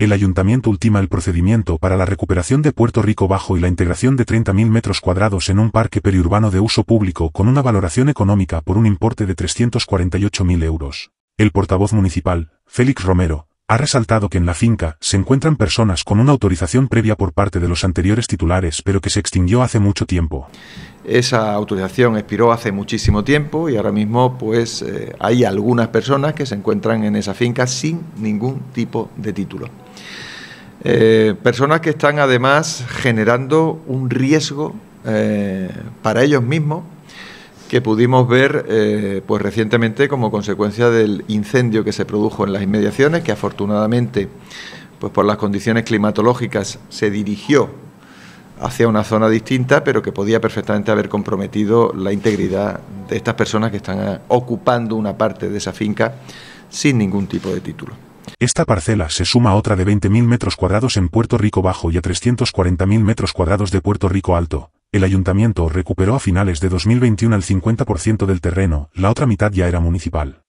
el ayuntamiento ultima el procedimiento para la recuperación de Puerto Rico Bajo y la integración de 30.000 metros cuadrados en un parque periurbano de uso público con una valoración económica por un importe de 348.000 euros. El portavoz municipal, Félix Romero, ha resaltado que en la finca se encuentran personas con una autorización previa por parte de los anteriores titulares, pero que se extinguió hace mucho tiempo. Esa autorización expiró hace muchísimo tiempo y ahora mismo pues eh, hay algunas personas que se encuentran en esa finca sin ningún tipo de título. Eh, personas que están además generando un riesgo eh, para ellos mismos que pudimos ver eh, pues recientemente como consecuencia del incendio que se produjo en las inmediaciones, que afortunadamente pues por las condiciones climatológicas se dirigió hacia una zona distinta, pero que podía perfectamente haber comprometido la integridad de estas personas que están ocupando una parte de esa finca sin ningún tipo de título. Esta parcela se suma a otra de 20.000 metros cuadrados en Puerto Rico Bajo y a 340.000 metros cuadrados de Puerto Rico Alto. El ayuntamiento recuperó a finales de 2021 el 50% del terreno, la otra mitad ya era municipal.